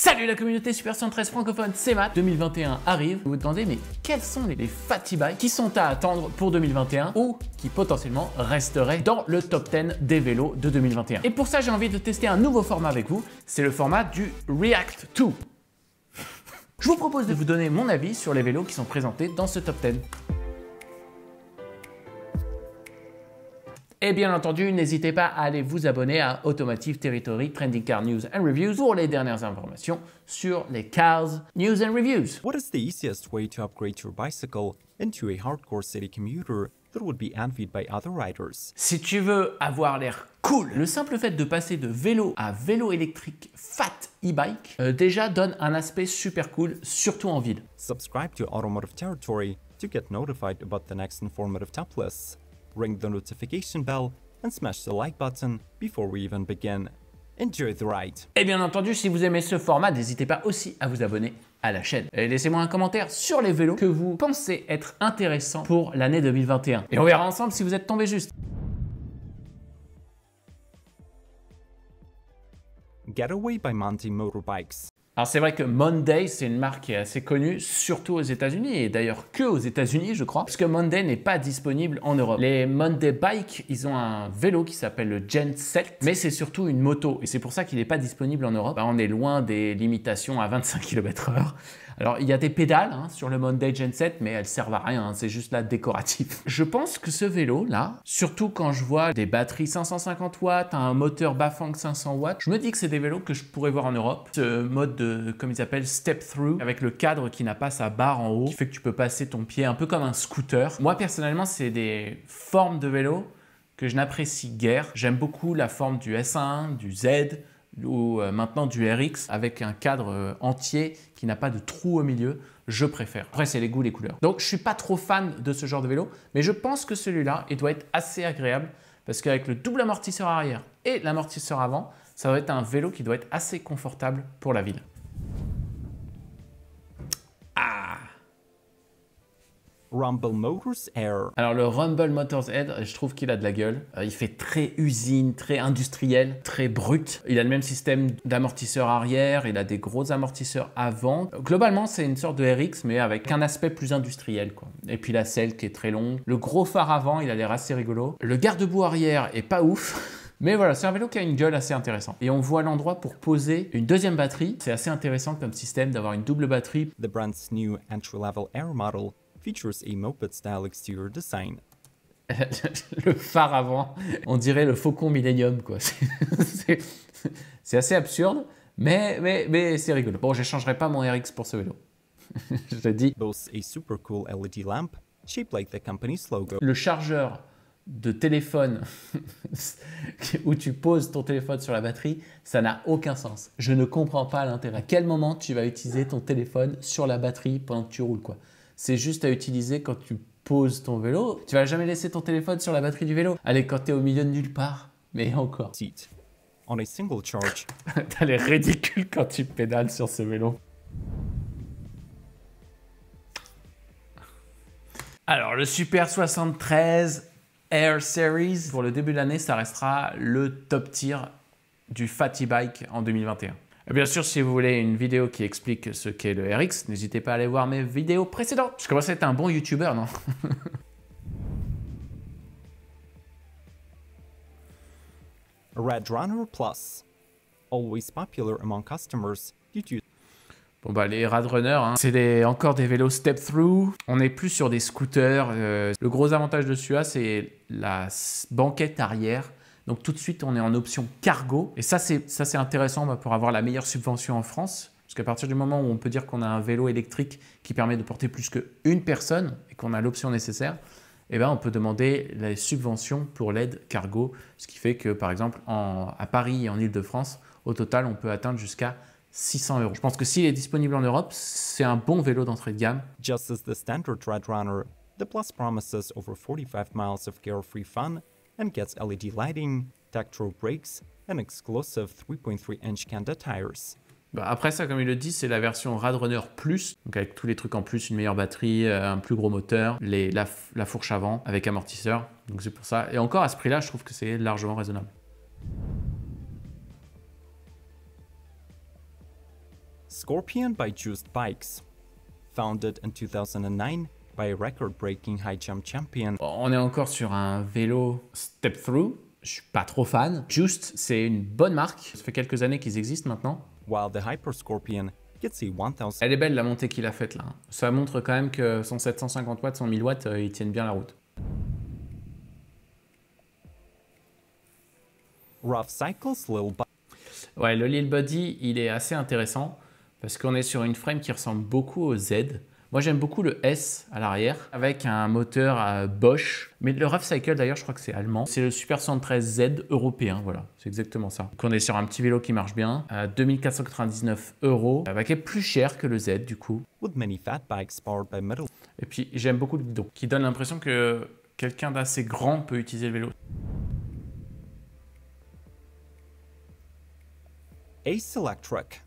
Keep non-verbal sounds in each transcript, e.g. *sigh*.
Salut la communauté Super 113 francophone, c'est Matt. 2021 arrive. Vous vous demandez, mais quels sont les, les qui sont à attendre pour 2021 ou qui potentiellement resteraient dans le top 10 des vélos de 2021 Et pour ça, j'ai envie de tester un nouveau format avec vous. C'est le format du React 2. *laughs* Je vous propose de vous donner mon avis sur les vélos qui sont présentés dans ce top 10. Et bien entendu, n'hésitez pas à aller vous abonner à Automotive Territory Trending Car News and Reviews pour les dernières informations sur les cars news and reviews. What is the easiest way to upgrade your bicycle into a hardcore city commuter that would be envied by other riders? Si tu veux avoir l'air cool, le simple fait de passer de vélo à vélo électrique fat e-bike euh, déjà donne un aspect super cool, surtout en ville. Subscribe to Automotive Territory to get notified about the next informative top lists ring the notification bell and smash the like button before we even begin. Enjoy the ride! Et bien entendu, si vous aimez ce format, n'hésitez pas aussi à vous abonner à la chaîne. Et laissez-moi un commentaire sur les vélos que vous pensez être intéressants pour l'année 2021. Et on verra ensemble si vous êtes tombé juste. Getaway by Monty Motorbikes alors c'est vrai que Monday, c'est une marque qui est assez connue, surtout aux États-Unis, et d'ailleurs que aux États-Unis, je crois, parce que Monday n'est pas disponible en Europe. Les Monday Bike, ils ont un vélo qui s'appelle le Gen 7, mais c'est surtout une moto, et c'est pour ça qu'il n'est pas disponible en Europe. Bah, on est loin des limitations à 25 km/h. Alors, il y a des pédales hein, sur le Monday Gen 7, mais elles servent à rien, hein, c'est juste là décoratif. *laughs* Je pense que ce vélo, là, surtout quand je vois des batteries 550 watts, un moteur Bafang 500 watts, je me dis que c'est des vélos que je pourrais voir en Europe. Ce mode de, comme ils appellent, step through, avec le cadre qui n'a pas sa barre en haut, qui fait que tu peux passer ton pied un peu comme un scooter. Moi, personnellement, c'est des formes de vélos que je n'apprécie guère. J'aime beaucoup la forme du S1, du Z, ou euh, maintenant du RX avec un cadre euh, entier qui n'a pas de trou au milieu, je préfère. Après, c'est les goûts, les couleurs. Donc, je suis pas trop fan de ce genre de vélo, mais je pense que celui-là, il doit être assez agréable parce qu'avec le double amortisseur arrière et l'amortisseur avant, ça doit être un vélo qui doit être assez confortable pour la ville. Ah Rumble Motors Air. Alors le Rumble Motors Air, je trouve qu'il a de la gueule. Euh, il fait très usine, très industriel, très brut. Il a le même système d'amortisseur arrière, il a des gros amortisseurs avant. Globalement, c'est une sorte de RX mais avec un aspect plus industriel quoi. Et puis la selle qui est très longue, le gros phare avant, il a l'air assez rigolo. Le garde-boue arrière est pas ouf. *laughs* Mais voilà, c'est un vélo qui a une gueule assez intéressante. Et on voit l'endroit pour poser une deuxième batterie. C'est assez intéressant comme système d'avoir une double batterie. The brand's new entry-level air model features a moped-style exterior design. *laughs* le phare avant, on dirait le faucon Millennium, quoi. *laughs* C'est assez absurde, mais, mais, mais c'est rigolo. Bon, je changerai pas mon RX pour ce vélo. *laughs* je te dis. super cool LED lamp shaped like the Le chargeur de téléphone où tu poses ton téléphone sur la batterie, ça n'a aucun sens. Je ne comprends pas l'intérêt. À quel moment tu vas utiliser ton téléphone sur la batterie pendant que tu roules quoi c'est juste à utiliser quand tu poses ton vélo. Tu vas jamais laisser ton téléphone sur la batterie du vélo. Allez, quand t'es au milieu de nulle part. Mais encore. Seat. On a single charge. *laughs* T'as l'air ridicule quand tu pédales sur ce vélo. Alors, le Super 73 Air Series, pour le début de l'année, ça restera le top tier du Fatty Bike en 2021. Bien sûr, si vous voulez une vidéo qui explique ce qu'est le RX, n'hésitez pas à aller voir mes vidéos précédentes. Je commence à être un bon YouTuber, non *laughs* Plus, always popular among customers Bon bah les Radrunner, hein, c'est encore des vélos step-through, on n'est plus sur des scooters. Euh, le gros avantage de celui-là, c'est la banquette arrière donc tout de suite, on est en option cargo. Et ça, c'est, ça, c'est intéressant bah, pour avoir la meilleure subvention en France. Parce qu'à partir du moment où on peut dire qu'on a un vélo électrique qui permet de porter plus qu'une personne et qu'on a l'option nécessaire, eh ben, on peut demander les subventions pour l'aide cargo. Ce qui fait que, par exemple, à Paris et en Ile-de-France, au total, on peut atteindre jusqu'à 600 euros. Je pense que s'il est disponible en Europe, c'est un bon vélo d'entrée de gamme. Just as the standard Runner, the Plus promises over 45 miles of carefree fun and gets LED lighting, tactile brakes and exclusive 3.3-inch canda tires. Bah, après ça, comme il le dit, c'est la version RadRunner Plus, donc avec tous les trucs en plus, une meilleure batterie, euh, un plus gros moteur, la, fourche avant avec amortisseur, donc c'est pour ça. Et encore à ce prix-là, je trouve que c'est largement raisonnable. Scorpion by Juiced Bikes. Founded in 2009, breaking champion. On est encore sur un vélo step through. Je suis pas trop fan. Juste, c'est une bonne marque. Ça fait quelques années qu'ils existent maintenant. Elle est belle la montée qu'il a faite là. Ça montre quand même que son 750 watts, son 1000 watts, euh, ils tiennent bien la route. Ouais, le Lil Buddy, il est assez intéressant parce qu'on est sur une frame qui ressemble beaucoup au Z. Moi, j'aime beaucoup le S à l'arrière avec un moteur à euh, Bosch. Mais le Rough Cycle, d'ailleurs, je crois que c'est allemand. C'est le Super 113Z européen, voilà. C'est exactement ça. Donc, on est sur un petit vélo qui marche bien à 2499 euros. avec qui est plus cher que le Z, du coup. Et puis, j'aime beaucoup le guidon qui donne l'impression que quelqu'un d'assez grand peut utiliser le vélo. Ace Electric.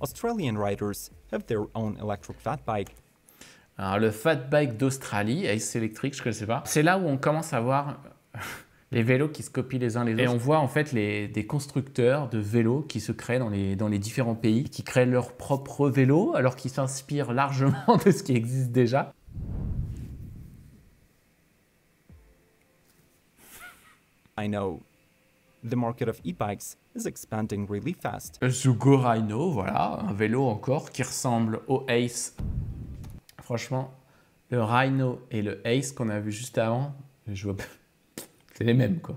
Australian riders have their own electric fat bike le Fat Bike d'Australie, Ace Electric, je ne sais pas. C'est là où on commence à voir *laughs* les vélos qui se copient les uns les autres. Et on voit en fait les, des constructeurs de vélos qui se créent dans les, dans les différents pays, qui créent leurs propres vélos, alors qu'ils s'inspirent largement *laughs* de ce qui existe déjà. I know. The market of e-bikes is expanding really fast. voilà, un vélo encore qui ressemble au Ace. Franchement, le Rhino et le Ace qu'on a vu juste avant, je vois *laughs* C'est les mêmes, quoi.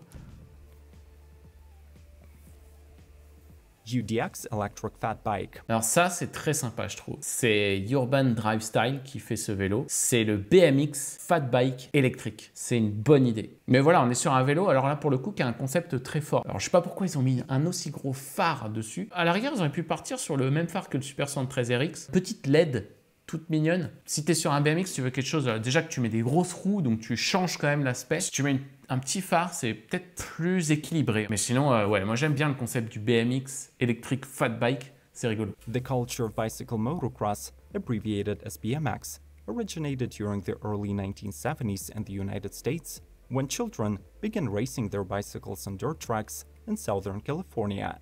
UDX Electric Fat Bike. Alors ça, c'est très sympa, je trouve. C'est Urban Drive Style qui fait ce vélo. C'est le BMX Fat Bike électrique. C'est une bonne idée. Mais voilà, on est sur un vélo, alors là, pour le coup, qui a un concept très fort. Alors, je sais pas pourquoi ils ont mis un aussi gros phare dessus. À l'arrière, ils auraient pu partir sur le même phare que le Super 13 rx Petite LED toute mignonne. Si tu es sur un BMX, tu veux quelque chose, euh, déjà que tu mets des grosses roues, donc tu changes quand même l'aspect. Si tu mets un petit phare, c'est peut-être plus équilibré. Mais sinon, euh, ouais, moi j'aime bien le concept du BMX électrique fat bike, c'est rigolo. The culture of bicycle motocross, abbreviated as BMX, originated during the early 1970s in the United States, when children began racing their bicycles on dirt tracks in Southern California.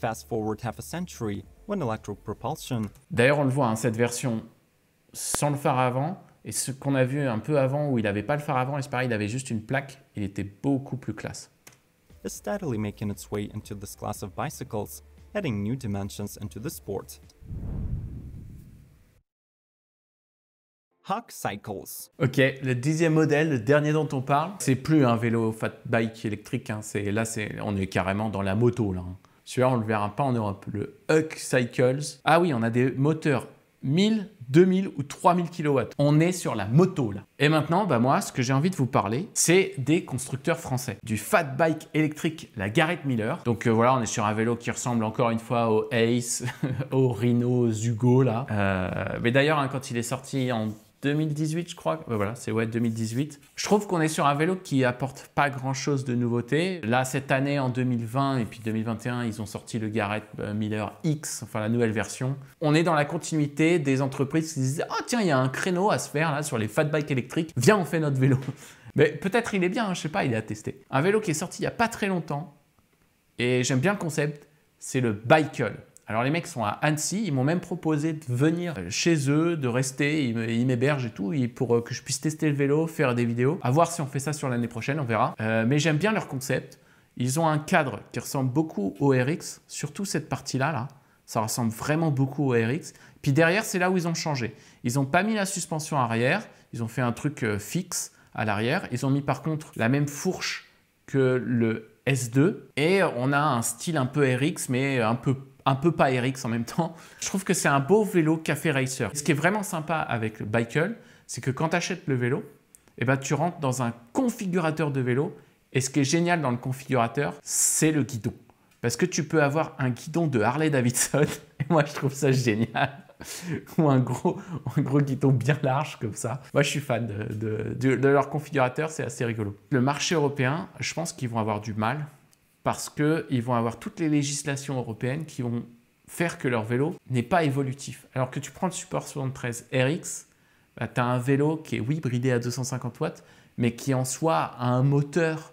Fast forward half a century, D'ailleurs, on le voit, hein, cette version sans le phare avant, et ce qu'on a vu un peu avant où il n'avait pas le phare avant, et c'est pareil, il avait juste une plaque, il était beaucoup plus classe. steadily making its way into this class of bicycles, adding new dimensions into the sport. Cycles. Ok, le dixième modèle, le dernier dont on parle, c'est plus un vélo fat bike électrique, hein, là, on est carrément dans la moto là. Hein. Tu vois, on ne le verra pas en Europe. Le Huck Cycles. Ah oui, on a des moteurs 1000, 2000 ou 3000 kW. On est sur la moto là. Et maintenant, bah moi, ce que j'ai envie de vous parler, c'est des constructeurs français. Du fat bike électrique, la Garrett Miller. Donc euh, voilà, on est sur un vélo qui ressemble encore une fois au Ace, *laughs* au Rhino Zugo là. Euh, mais d'ailleurs, hein, quand il est sorti en 2018, je crois. voilà, c'est ouais, 2018. Je trouve qu'on est sur un vélo qui apporte pas grand-chose de nouveauté. Là, cette année, en 2020 et puis 2021, ils ont sorti le Garrett euh, Miller X, enfin la nouvelle version. On est dans la continuité des entreprises qui disent « oh, tiens, il y a un créneau à se faire là sur les fat bikes électriques. Viens, on fait notre vélo. *laughs* » Mais peut-être il est bien, je hein, je sais pas, il est à tester. Un vélo qui est sorti il y a pas très longtemps et j'aime bien le concept, c'est le Bikel. Alors les mecs sont à Annecy, ils m'ont même proposé de venir euh, chez eux, de rester, ils m'hébergent et tout, pour euh, que je puisse tester le vélo, faire des vidéos. À voir si on fait ça sur l'année prochaine, on verra. Euh, mais j'aime bien leur concept. Ils ont un cadre qui ressemble beaucoup au RX, surtout cette partie-là, là. Ça ressemble vraiment beaucoup au RX. Puis derrière, c'est là où ils ont changé. Ils n'ont pas mis la suspension arrière, ils ont fait un truc fixe à l'arrière. Ils ont mis par contre la même fourche que le S2 et on a un style un peu RX mais un peu un peu pas RX en même temps. Je trouve que c'est un beau vélo café racer. Ce qui est vraiment sympa avec le c'est que quand tu achètes le vélo, eh ben, tu rentres dans un configurateur de vélo. Et ce qui est génial dans le configurateur, c'est le guidon. Parce que tu peux avoir un guidon de Harley Davidson. *laughs* Et moi, je trouve ça génial. *laughs* Ou un gros, un gros guidon bien large comme ça. Moi, je suis fan de leur configurateur. C'est assez rigolo. Le marché européen, je pense qu'ils vont avoir du mal parce qu'ils vont avoir toutes les législations européennes qui vont faire que leur vélo n'est pas évolutif. Alors que tu prends le support 73 RX, tu as un vélo qui est, oui, bridé à 250 watts, mais qui en soi a un moteur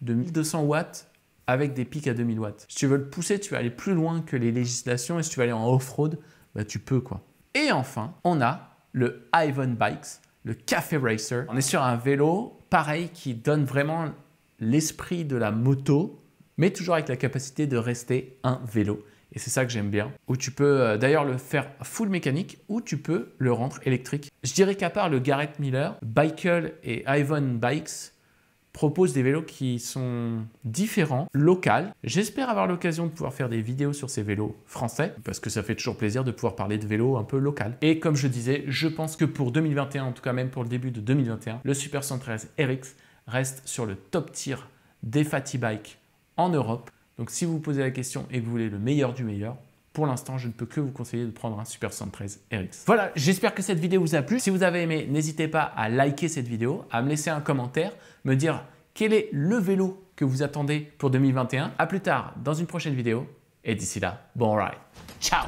de 1200 watts avec des pics à 2000 watts. Si tu veux le pousser, tu vas aller plus loin que les législations et si tu veux aller en off-road, bah, tu peux quoi. Et enfin, on a le Ivan Bikes, le Café Racer. On est sur un vélo, pareil, qui donne vraiment l'esprit de la moto, mais toujours avec la capacité de rester un vélo. Et c'est ça que j'aime bien. Ou tu peux euh, d'ailleurs le faire full mécanique ou tu peux le rendre électrique. Je dirais qu'à part le Garrett Miller, Bikel et Ivan Bikes proposent des vélos qui sont différents, locaux. J'espère avoir l'occasion de pouvoir faire des vidéos sur ces vélos français parce que ça fait toujours plaisir de pouvoir parler de vélos un peu local. Et comme je disais, je pense que pour 2021, en tout cas même pour le début de 2021, le Super 113 RX reste sur le top tier des fatty bikes en Europe. Donc si vous vous posez la question et que vous voulez le meilleur du meilleur, pour l'instant, je ne peux que vous conseiller de prendre un Super 73 RX. Voilà, j'espère que cette vidéo vous a plu. Si vous avez aimé, n'hésitez pas à liker cette vidéo, à me laisser un commentaire, me dire quel est le vélo que vous attendez pour 2021. À plus tard dans une prochaine vidéo. Et d'ici là, bon ride. Ciao